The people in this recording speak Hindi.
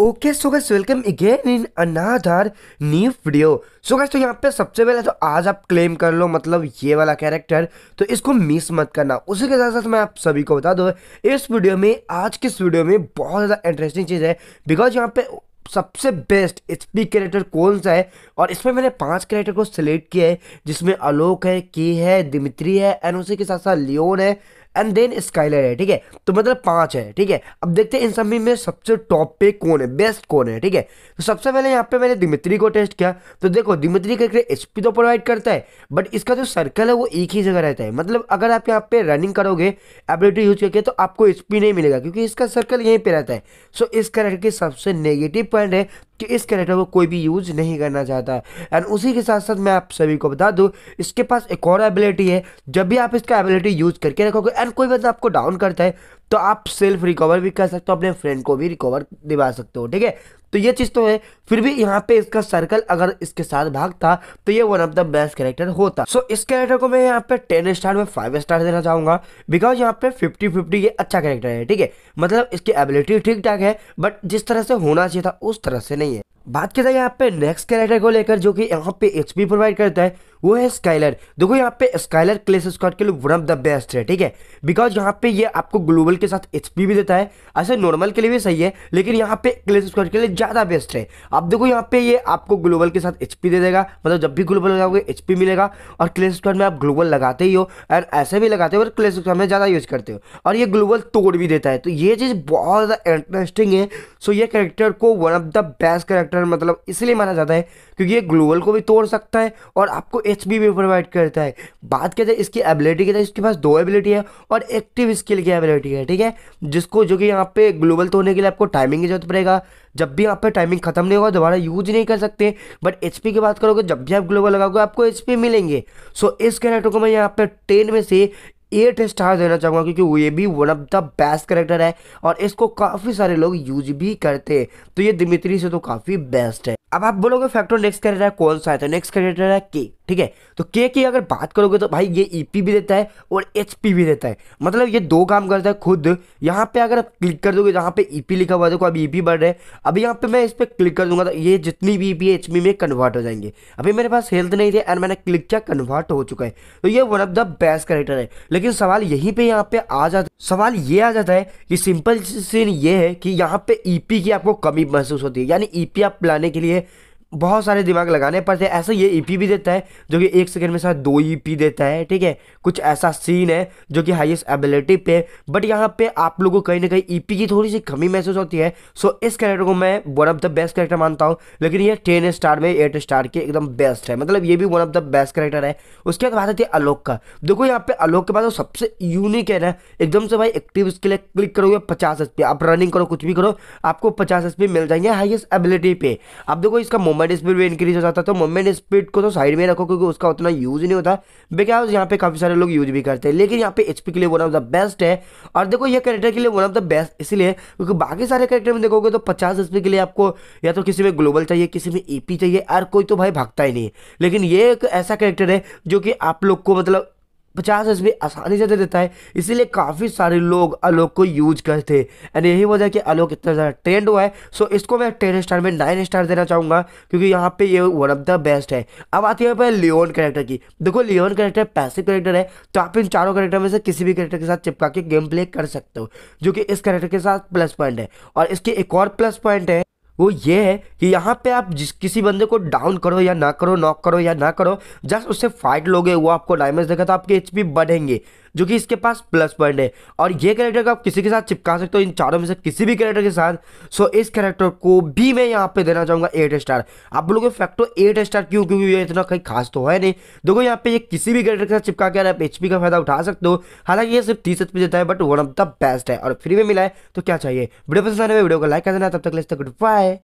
okay so guys welcome again in another new video so guys तो यहाँ पे सबसे पहले तो आज आप क्लेम कर लो मतलब ये वाला कैरेक्टर तो इसको मिस मत करना उसी के साथ साथ मैं आप सभी को बता दूँ इस वीडियो में आज के इस वीडियो में बहुत ज़्यादा इंटरेस्टिंग चीज़ है बिकॉज यहाँ पे सबसे बेस्ट एचपी कैरेक्टर कौन सा है और इसमें मैंने पांच कैरेक्टर को सिलेक्ट किया है जिसमें आलोक है की है दिमित्री है एंड उसी के साथ साथ लियोन है एंड देन स्काइलर है ठीक है तो मतलब पांच है ठीक है अब देखते हैं इन सभी में सबसे टॉप पे कौन है बेस्ट कौन है ठीक है तो सबसे पहले यहाँ पे मैंने दिमित्री को टेस्ट किया तो देखो दिमित्री करके एच तो प्रोवाइड करता है बट इसका जो सर्कल है वो एक ही जगह रहता है मतलब अगर आप यहाँ पे रनिंग करोगे एबिलिटी यूज करके तो आपको एच नहीं मिलेगा क्योंकि इसका सर्कल यहीं पर रहता है सो इस करके सबसे नेगेटिव पॉइंट है कि इस कैरेक्टर को कोई भी यूज़ नहीं करना चाहता एंड उसी के साथ साथ मैं आप सभी को बता दूँ इसके पास एक और एबिलिटी है जब भी आप इसका एबिलिटी यूज़ करके रखोगे एंड कोई बंदा आपको डाउन करता है तो आप सेल्फ रिकवर भी कर सकते हो अपने फ्रेंड को भी रिकवर दिवा सकते हो ठीक है तो ये चीज़ तो है फिर भी यहाँ पे इसका सर्कल अगर इसके साथ भागता तो ये one of the best character होता सो so, इस कैरेक्टर को मैं यहाँ पे टेन स्टार में फाइव स्टार देना चाहूँगा बिकॉज यहाँ पे फिफ्टी फिफ्टी ये अच्छा कैरेक्टर है ठीक है मतलब इसकी एबिलिटी ठीक ठाक है बट जिस तरह से होना चाहिए था उस तरह से नहीं है बात की जाए यहाँ पे नेक्स्ट कैरेक्टर को लेकर जो कि यहाँ पे एचपी प्रोवाइड करता है वो है स्काइलर देखो यहाँ पे स्काइलर क्लेस स्कॉट के लिए वन ऑफ द बेस्ट है ठीक है बिकॉज यहाँ पे ये आपको ग्लोबल नॉर्मल के साथ एच भी देता है ऐसे नॉर्मल के लिए भी सही है लेकिन यहाँ पे क्ले स्क्वाड के लिए ज़्यादा बेस्ट है आप देखो यहाँ पे ये आपको ग्लोबल के साथ एच दे देगा मतलब जब भी ग्लोबल लगाओगे एच मिलेगा और क्ले स्क्वाड में आप ग्लोबल लगाते ही हो एंड ऐसे भी लगाते हो और क्ले स्क्वाड में ज़्यादा यूज़ करते हो और ये ग्लोबल तोड़ भी देता है तो ये चीज़ बहुत ज़्यादा इंटरेस्टिंग है सो ये करेक्टर को one of the best character मतलब इसलिए माना जाता है क्योंकि ये ग्लोबल को भी तोड़ सकता है और आपको एच भी प्रोवाइड करता है बात करते हैं इसकी एबिलिटी की इसके पास दो एबिलिटी है और एक्टिव स्किल की एबिलिटी है ठीक है जिसको जो कि यहाँ पे ग्लोबल तो होने के लिए आपको टाइमिंग की जरूरत पड़ेगा जब भी यहाँ पे टाइमिंग खत्म नहीं होगा दोबारा यूज नहीं कर सकते बट एच की बात करोगे जब भी आप ग्लोबल लगाओगे आपको एच मिलेंगे सो इस कैरेक्टर को मैं यहाँ पे टेन में से एट स्टार देना चाहूँगा क्योंकि ये भी one of the best character है और इसको काफ़ी सारे लोग यूज भी करते हैं तो ये दिमित्री से तो काफ़ी बेस्ट है अब आप बोलोगे फैक्टर नेक्स्ट कैरेक्टर कौन सा है तो नेक्स्ट कैरेक्टर है केक ठीक है तो के की अगर बात करोगे तो भाई ये ईपी e भी देता है और एचपी भी देता है मतलब ये दो काम करता है खुद यहाँ पे अगर आप क्लिक कर दोगे जहाँ पे ईपी e लिखा हुआ है देखो ई ईपी e बढ़ रहा है अभी यहाँ पे मैं इस पर क्लिक कर दूंगा तो ये जितनी भी ईपी एचपी में कन्वर्ट हो जाएंगे अभी मेरे पास हेल्थ नहीं थे एंड मैंने क्लिक किया कन्वर्ट हो चुका है तो ये one of the best character है लेकिन सवाल यहीं पर यहाँ पे आ जाता सवाल ये आ जाता है कि सिंपल सीन ये है कि यहाँ पे ईपी की आपको कमी महसूस होती है यानी ईपी आप लाने के लिए बहुत सारे दिमाग लगाने पड़ते हैं ऐसा ये ईपी e भी देता है जो कि एक सेकंड में साथ दो ईपी e देता है ठीक है कुछ ऐसा सीन है जो कि हाईएस्ट एबिलिटी पे बट यहाँ पे आप लोगों को कहीं ना कहीं ईपी e की थोड़ी सी कमी महसूस होती है सो इस कैरेक्टर को मैं one of the best character मानता हूँ लेकिन ये टेन स्टार में एट स्टार के एकदम बेस्ट है मतलब ये भी one of the best character है उसके बाद आती है अलोक का देखो यहाँ पे अलोक के बाद सबसे यूनिक है ना एकदम से भाई एक्टिव इसके लिए क्लिक करोगे पचास एस आप रनिंग करो कुछ भी करो आपको पचास एस मिल जाएंगे हाइएस्ट एबिलिटी पे आप देखो इसका मोमेंट बट स्पीड भी इंक्रीज हो जाता है तो मोमेंट स्पीड को तो साइड में रखो क्योंकि उसका उतना यूज नहीं होता बिकॉज यहाँ पे काफ़ी सारे लोग यूज भी करते हैं लेकिन यहाँ पे एचपी के लिए वन ऑफ द बेस्ट है और देखो ये करेक्टर के लिए वन ऑफ द बेस्ट इसलिए क्योंकि बाकी सारे करेक्टर में देखोगे तो पचास एचपी के लिए आपको या तो किसी में ग्लोबल चाहिए किसी में एपी चाहिए और कोई तो भाई भागता ही नहीं लेकिन ये एक ऐसा करेक्टर है जो कि आप लोग को मतलब पचास एस आसानी से दे देता है इसीलिए काफ़ी सारे लोग आलोक को यूज करते हैं एंड यही वजह कि आलोक इतना ज़्यादा ट्रेंड हुआ है सो इसको मैं टेन स्टार में नाइन स्टार देना चाहूँगा क्योंकि यहाँ पे ये वन ऑफ द बेस्ट है अब आती है पहले लियोन कैरेक्टर की देखो लियोन कैरेक्टर पैसिव कैरेक्टर है तो आप इन चारों करेक्टर में से किसी भी करेक्टर के साथ चिपका के गेम प्ले कर सकते हो जो कि इस करेक्टर के साथ प्लस पॉइंट है और इसके एक और प्लस पॉइंट है वो ये है कि यहाँ पे आप जिस किसी बंदे को डाउन करो या ना करो नॉक करो या ना करो जस्ट उससे फाइट लोगे वो आपको डायमेज देगा तो आपके एचपी बढ़ेंगे जो कि इसके पास प्लस पॉइंट है और ये कैरेक्टर को आप किसी के साथ चिपका सकते हो इन चारों में से किसी भी कैरेक्टर के साथ सो इस कैरेक्टर को भी मैं यहाँ पे देना चाहूँगा एट स्टार आप लोगों के फैक्टो एट स्टार क्यों क्योंकि ये इतना कहीं खास तो है नहीं देखो यहाँ पे ये किसी भी कैरेक्टर के साथ चिपका के आप एच का फायदा उठा सकते हो हालांकि ये सिर्फ तीस एच देता है but one of the best है और फ्री में मिला है तो क्या चाहिए वीडियो पसंद आने वीडियो को लाइक कर देना तब तक ले गुड बाय